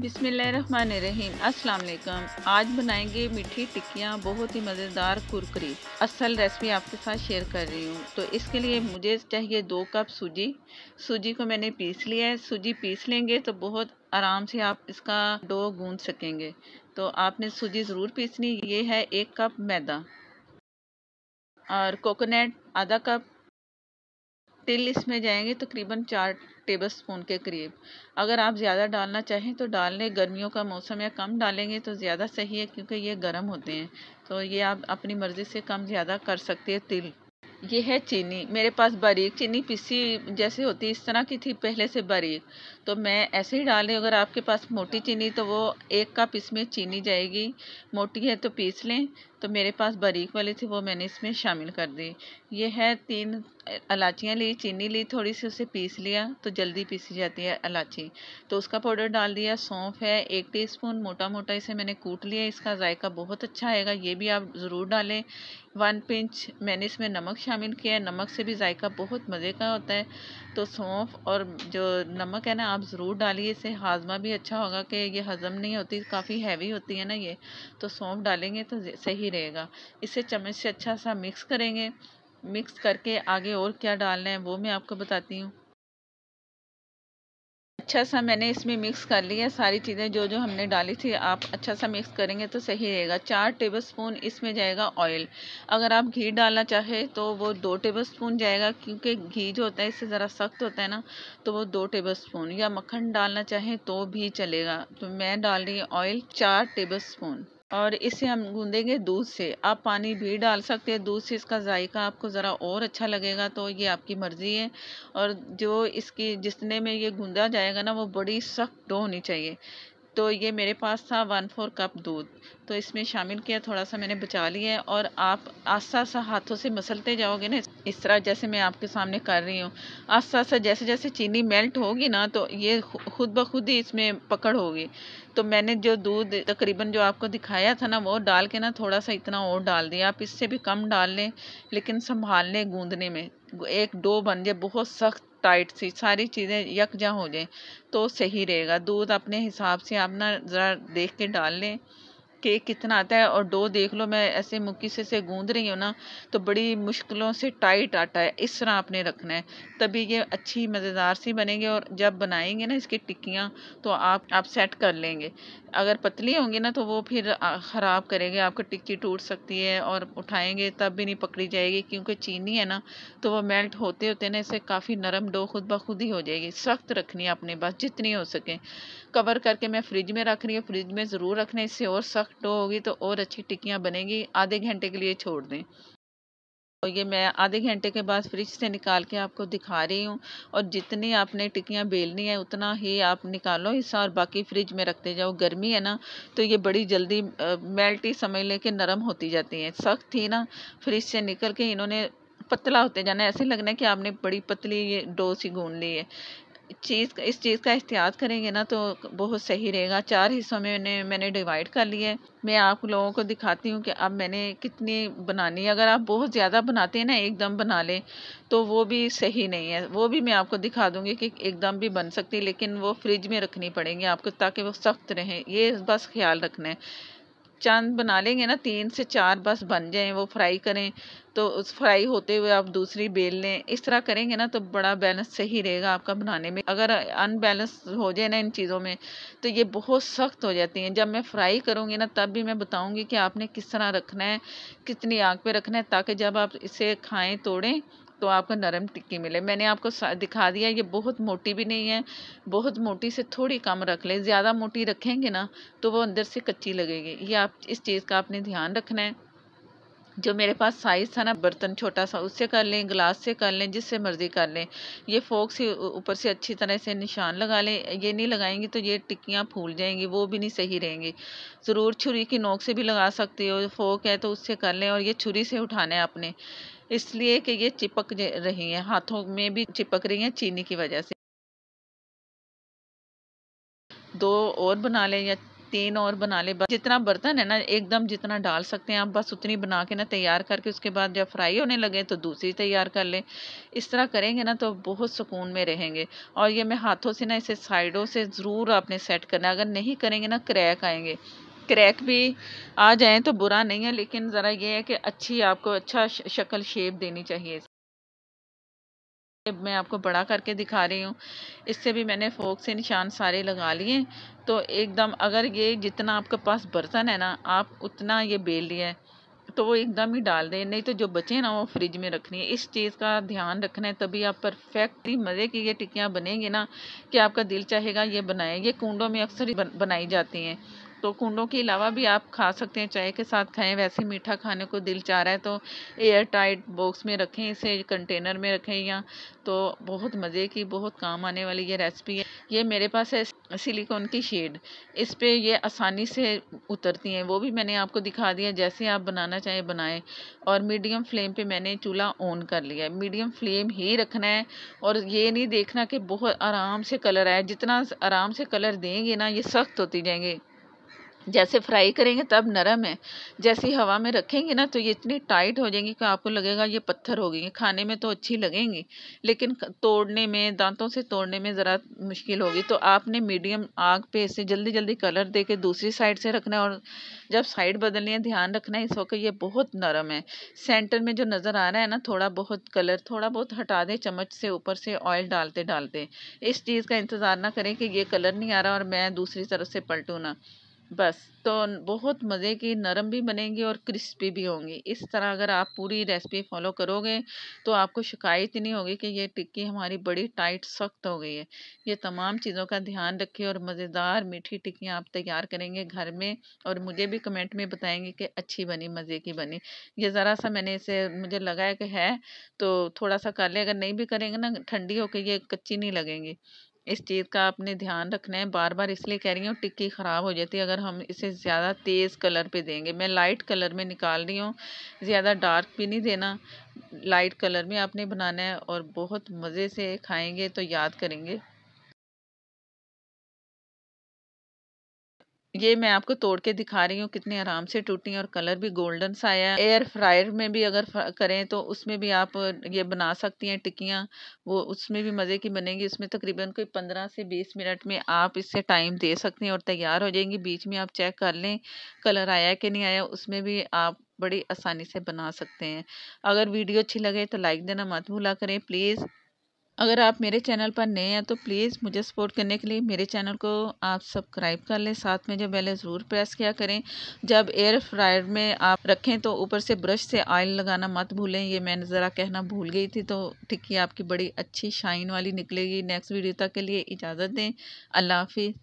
बिसमीम अस्सलाम आज बनाएंगे मीठी टिक्कियाँ बहुत ही मज़ेदार कुरकरी असल रेसिपी आपके साथ शेयर कर रही हूँ तो इसके लिए मुझे चाहिए दो कप सूजी सूजी को मैंने पीस लिया है सूजी पीस लेंगे तो बहुत आराम से आप इसका डो गूंद सकेंगे तो आपने सूजी ज़रूर पीसनी ये है एक कप मैदा और कोकोनट आधा कप तिल इसमें जाएंगे तो तकरीबन चार टेबल स्पून के करीब अगर आप ज़्यादा डालना चाहें तो डाल लें गर्मियों का मौसम या कम डालेंगे तो ज़्यादा सही है क्योंकि ये गर्म होते हैं तो ये आप अपनी मर्ज़ी से कम ज़्यादा कर सकते हैं तिल ये है चीनी मेरे पास बारीक चीनी पीसी जैसे होती इस तरह की थी पहले से बारीक तो मैं ऐसे ही डाल डालें अगर आपके पास मोटी चीनी तो वो एक कप इसमें चीनी जाएगी मोटी है तो पीस लें तो मेरे पास बारीक वाली थी वो मैंने इसमें शामिल कर दी ये है तीन इलायचियाँ ली चीनी ली थोड़ी सी उसे पीस लिया तो जल्दी पीसी जाती है इलायची तो उसका पाउडर डाल दिया सौंफ है एक टीस्पून मोटा मोटा इसे मैंने कूट लिया इसका जायका बहुत अच्छा आएगा ये भी आप ज़रूर डालें वन पिंच मैंने इसमें नमक शामिल किया है नमक से भी जायका बहुत मज़े का होता है तो सौंफ और जो नमक है ना आप ज़रूर डालिए इसे हाजमा भी अच्छा होगा कि ये हज़म नहीं होती काफ़ी हैवी होती है ना ये तो सौंफ डालेंगे तो सही रहेगा इसे चम्मच से अच्छा सा मिक्स करेंगे मिक्स करके आगे और क्या डालना है वो मैं आपको बताती हूँ अच्छा सा मैंने इसमें मिक्स कर लिया सारी चीज़ें जो जो हमने डाली थी आप अच्छा सा मिक्स करेंगे तो सही रहेगा चार टेबल स्पून इसमें जाएगा ऑयल अगर आप घी डालना चाहे तो वो दो टेबल स्पून जाएगा क्योंकि घी जो होता है इससे ज़रा सख्त होता है ना तो वो दो टेबल स्पून या मक्खन डालना चाहें तो भी चलेगा तो मैं डाल रही ऑयल चार टेबल स्पून और इसे हम गूंदेंगे दूध से आप पानी भी डाल सकते हैं दूध से इसका जायका आपको ज़रा और अच्छा लगेगा तो ये आपकी मर्ज़ी है और जो इसकी जितने में ये गूंदा जाएगा ना वो बड़ी सख्त डो होनी चाहिए तो ये मेरे पास था वन फोर कप दूध तो इसमें शामिल किया थोड़ा सा मैंने बचा लिया और आप आस्ता सा हाथों से मसलते जाओगे ना इस तरह जैसे मैं आपके सामने कर रही हूँ आस्ता सा जैसे जैसे चीनी मेल्ट होगी ना तो ये खुद ब खुद ही इसमें पकड़ होगी तो मैंने जो दूध तकरीबन जो आपको दिखाया था ना वो डाल के ना थोड़ा सा इतना और डाल दिया आप इससे भी कम डाल लें लेकिन संभाल लें गूँधने में एक डो बन जाए बहुत सख्त टाइट सी सारी चीज़ें यकजा हो जाएँ तो सही रहेगा दूध अपने हिसाब से आप ना ज़रा देख के डाल लें केक कितना आता है और डो देख लो मैं ऐसे मुक्की से से गूंद रही हूँ ना तो बड़ी मुश्किलों से टाइट आटा है इस तरह आपने रखना है तभी ये अच्छी मज़ेदार सी बनेगी और जब बनाएंगे ना इसकी टिक्कियाँ तो आप आप सेट कर लेंगे अगर पतली होंगी ना तो वो फिर ख़राब करेंगे आपकी टिक्की टूट सकती है और उठाएंगे तब भी नहीं पकड़ी जाएगी क्योंकि चीनी है ना तो वो मेल्ट होते होते ना इसे काफ़ी नरम डो खुद ब खुद ही हो जाएगी सख्त रखनी है अपने पास जितनी हो सके कवर करके मैं फ्रिज में रख रही हूँ फ्रिज में ज़रूर रखना इससे और सख्त डो तो होगी तो और अच्छी टिक्कियाँ बनेंगी आधे घंटे के लिए छोड़ दें और तो ये मैं आधे घंटे के बाद फ्रिज से निकाल के आपको दिखा रही हूँ और जितनी आपने टिक्कियाँ बेलनी है उतना ही आप निकालो हिस्सा और बाकी फ्रिज में रखते जाओ गर्मी है ना तो ये बड़ी जल्दी मेल्ट ही समझ नरम होती जाती हैं सख्त थी ना फ्रिज से निकल के इन्होंने पतला होते जाना ऐसे लगना है कि आपने बड़ी पतली ये डो सी गूंद ली है चीज़ इस चीज़ का एहतियात करेंगे ना तो बहुत सही रहेगा चार हिस्सों में मैंने मैंने डिवाइड कर लिए मैं आप लोगों को दिखाती हूँ कि अब मैंने कितनी बनानी है अगर आप बहुत ज़्यादा बनाते हैं ना एकदम बना लें तो वो भी सही नहीं है वो भी मैं आपको दिखा दूँगी कि एकदम भी बन सकती लेकिन वो फ्रिज में रखनी पड़ेंगी आपको ताकि वो सख्त रहें ये बस ख्याल रखना है चंद बना लेंगे ना तीन से चार बस बन जाएं वो फ्राई करें तो उस फ्राई होते हुए आप दूसरी बेल लें इस तरह करेंगे ना तो बड़ा बैलेंस सही रहेगा आपका बनाने में अगर अनबैलेंस हो जाए ना इन चीज़ों में तो ये बहुत सख्त हो जाती हैं जब मैं फ्राई करूँगी ना तब भी मैं बताऊँगी कि आपने किस तरह रखना है कितनी आँख पर रखना है ताकि जब आप इसे खाएं तोड़ें तो आपको नरम टिक्की मिले मैंने आपको दिखा दिया ये बहुत मोटी भी नहीं है बहुत मोटी से थोड़ी कम रख लें ज़्यादा मोटी रखेंगे ना तो वो अंदर से कच्ची लगेगी ये आप इस चीज़ का आपने ध्यान रखना है जो मेरे पास साइज़ था ना बर्तन छोटा सा उससे कर लें ग्लास से कर लें जिससे मर्ज़ी कर लें ये फोक से ऊपर से अच्छी तरह से निशान लगा लें ये नहीं लगाएंगे तो ये टिक्कियाँ फूल जाएंगी वो भी नहीं सही रहेंगी ज़रूर छुरी की नोक से भी लगा सकते हो फोक है तो उससे कर लें और ये छुरी से उठाना है आपने इसलिए कि ये चिपक रही हैं हाथों में भी चिपक रही हैं चीनी की वजह से दो और बना लें या तीन और बना लें जितना बर्तन है ना एकदम जितना डाल सकते हैं आप बस उतनी बना के ना तैयार करके उसके बाद जब फ्राई होने लगे तो दूसरी तैयार कर लें इस तरह करेंगे ना तो बहुत सुकून में रहेंगे और ये मैं हाथों से ना इसे साइडों से ज़रूर आपने सेट करना अगर नहीं करेंगे ना क्रैक आएंगे क्रैक भी आ जाएँ तो बुरा नहीं है लेकिन ज़रा ये है कि अच्छी आपको अच्छा शक्ल शेप देनी चाहिए मैं आपको बड़ा करके दिखा रही हूँ इससे भी मैंने फोक से निशान सारे लगा लिए तो एकदम अगर ये जितना आपके पास बर्तन है ना आप उतना ये बेल लिए तो वो एकदम ही डाल दें नहीं तो जो बचे ना वो फ्रिज में रखनी है इस चीज़ का ध्यान रखना है तभी आप परफेक्टली मज़े की ये टिक्कियाँ बनेंगी ना कि आपका दिल चाहेगा ये बनाए ये कुंडों में अक्सर बनाई जाती हैं तो कुंडों के अलावा भी आप खा सकते हैं चाय के साथ खाएं वैसे मीठा खाने को दिल चाह रहा है तो एयर टाइट बॉक्स में रखें इसे कंटेनर में रखें या तो बहुत मज़े की बहुत काम आने वाली ये रेसिपी है ये मेरे पास है सिलिकॉन की शेड इस पर यह आसानी से उतरती हैं वो भी मैंने आपको दिखा दिया जैसे आप बनाना चाहें बनाएं और मीडियम फ्लेम पे मैंने चूल्हा ऑन कर लिया है मीडियम फ्लेम ही रखना है और ये नहीं देखना कि बहुत आराम से कलर आए जितना आराम से कलर देंगे ना ये सख्त होती जाएंगे जैसे फ्राई करेंगे तब नरम है जैसी हवा में रखेंगे ना तो ये इतनी टाइट हो जाएंगी कि आपको लगेगा ये पत्थर हो गई खाने में तो अच्छी लगेंगी लेकिन तोड़ने में दांतों से तोड़ने में ज़रा मुश्किल होगी तो आपने मीडियम आग पे इसे जल्दी जल्दी कलर दे के दूसरी साइड से रखना है और जब साइड बदलनी है ध्यान रखना है इस वक्त ये बहुत नरम है सेंटर में जो नज़र आ रहा है ना थोड़ा बहुत कलर थोड़ा बहुत हटा दें चम्मच से ऊपर से ऑयल डालते डालते इस चीज़ का इंतज़ार ना करें कि ये कलर नहीं आ रहा और मैं दूसरी तरफ से पलटूँ ना बस तो बहुत मज़े की नरम भी बनेंगी और क्रिस्पी भी होंगी इस तरह अगर आप पूरी रेसिपी फॉलो करोगे तो आपको शिकायत ही नहीं होगी कि ये टिक्की हमारी बड़ी टाइट सख्त हो गई है ये तमाम चीज़ों का ध्यान रखिए और मज़ेदार मीठी टिक्कियाँ आप तैयार करेंगे घर में और मुझे भी कमेंट में बताएंगे कि अच्छी बनी मज़े की बनी ये ज़रा सा मैंने इसे मुझे लगा है कि है तो थोड़ा सा कर लें अगर नहीं भी करेंगे ना ठंडी होकर ये कच्ची नहीं लगेंगी इस चीज़ का आपने ध्यान रखना है बार बार इसलिए कह रही हूँ टिक्की ख़राब हो जाती है अगर हम इसे ज़्यादा तेज़ कलर पे देंगे मैं लाइट कलर में निकाल रही हूँ ज़्यादा डार्क भी नहीं देना लाइट कलर में आपने बनाना है और बहुत मज़े से खाएंगे तो याद करेंगे ये मैं आपको तोड़ के दिखा रही हूँ कितने आराम से टूटी और कलर भी गोल्डन सा आया एयर फ्रायर में भी अगर करें तो उसमें भी आप ये बना सकती हैं टिक्कियाँ वो उसमें भी मज़े की बनेंगी उसमें तकरीबन कोई पंद्रह से बीस मिनट में आप इससे टाइम दे सकते हैं और तैयार हो जाएंगी बीच में आप चेक कर लें कलर आया कि नहीं आया उसमें भी आप बड़ी आसानी से बना सकते हैं अगर वीडियो अच्छी लगे तो लाइक देना मत भूला करें प्लीज़ अगर आप मेरे चैनल पर नए हैं तो प्लीज़ मुझे सपोर्ट करने के लिए मेरे चैनल को आप सब्सक्राइब कर लें साथ में जो बेल ज़रूर प्रेस किया करें जब एयर फ्रायर में आप रखें तो ऊपर से ब्रश से ऑयल लगाना मत भूलें ये मैंने ज़रा कहना भूल गई थी तो टिक्की आपकी बड़ी अच्छी शाइन वाली निकलेगी नेक्स्ट वीडियो तक के लिए इजाज़त दें अल्लाह हाफिज़